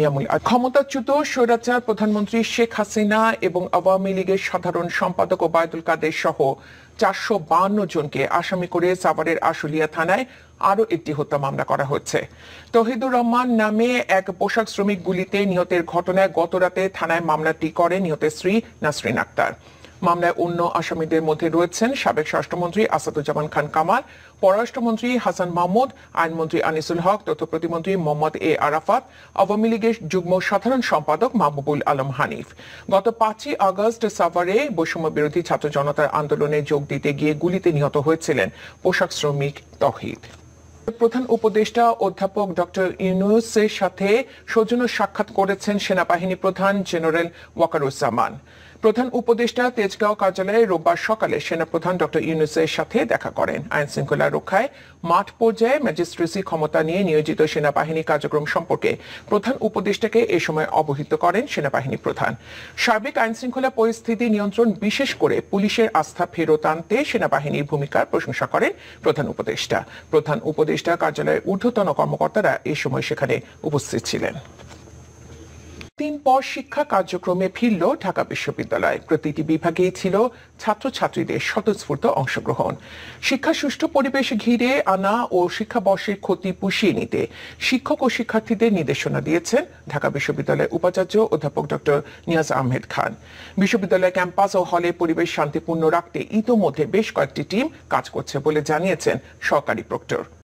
নিয়ামুল ক্ষমতাচ্যুত স্বৈরাচার প্রধানমন্ত্রী শেখ হাসিনা এবং আওয়ামী লীগের সাধারণ সম্পাদক ওবায়দুল কাদের সহ চারশো বান্ন জনকে আসামি করে সাভারের আশুলিয়া থানায় আরও একটি হত্যা মামলা করা হচ্ছে তহিদুর রহমান নামে এক পোশাক শ্রমিক গুলিতে নিহতের ঘটনায় গতরাতে থানায় মামলাটি করে নিহতের স্ত্রী নাসরিন আক্তার মামলায় অন্য আসামিদের মধ্যে রয়েছেন সাবেক স্বরাষ্ট্রমন্ত্রী আসাদুজ্জামান খান কামাল পররাষ্ট্রমন্ত্রী হাসান মাহমুদ আইনমন্ত্রী আনিসুল হক তথ্য প্রতিমন্ত্রী মোহাম্মদ এ আরাফাত আওয়ামী লীগের যুগ্ম সাধারণ সম্পাদক মাহবুবুল আলম হানিফ গত পাঁচই আগস্ট সাভারে বৈষম্য বিরোধী ছাত্র জনতার আন্দোলনে যোগ দিতে গিয়ে গুলিতে নিহত হয়েছিলেন পোশাক শ্রমিক তহিদ প্রধান উপদেষ্টা অধ্যাপক ডক্টর ইউনুসের সাথে সৌজন্য সাক্ষাৎ করেছেন সেনাবাহিনী প্রধান জেনারেল ওয়াকারুজ্জামান প্রধান উপদেষ্টা তেজগাঁও কার্যালয়ে রোববার সকালে সেনাপ্রধান ডক্টর ইউনুসের সাথে দেখা করেন আইন শৃঙ্খলা রক্ষায় মাঠ পর্যায়ে ম্যাজিস্ট্রেসি ক্ষমতা নিয়ে নিয়োজিত সেনাবাহিনী কার্যক্রম সম্পর্কে প্রধান উপদেষ্টাকে এ সময় অবহিত করেন সেনাবাহিনী প্রধান সার্বিক আইন শৃঙ্খলা পরিস্থিতি নিয়ন্ত্রণ বিশেষ করে পুলিশের আস্থা ফেরত আনতে সেনাবাহিনীর ভূমিকার প্রশংসা করেন প্রধান উপদেষ্টা প্রধান উপদেষ্টা কার্যালয়ের ঊর্ধ্বতন কর্মকর্তারা এ সময় সেখানে উপস্থিত ছিলেন তিন পর শিক্ষা কার্যক্রমে ফিরল ঢাকা বিশ্ববিদ্যালয় প্রতিটি বিভাগে ছিল ছাত্রছাত্রীদের স্বতঃস্ফূর্ত অংশগ্রহণ শিক্ষা সুষ্ঠু পরিবেশ ঘিরে আনা ও শিক্ষাবর্ষের ক্ষতি পুষিয়ে নিতে শিক্ষক ও শিক্ষার্থীদের নির্দেশনা দিয়েছেন ঢাকা বিশ্ববিদ্যালয়ের উপাচার্য অধ্যাপক ডক্টর নিয়াজ আহমেদ খান বিশ্ববিদ্যালয়ের ক্যাম্পাস ও হলে পরিবেশ শান্তিপূর্ণ রাখতে ইতোমধ্যে বেশ কয়েকটি টিম কাজ করছে বলে জানিয়েছেন সরকারি প্রক্টর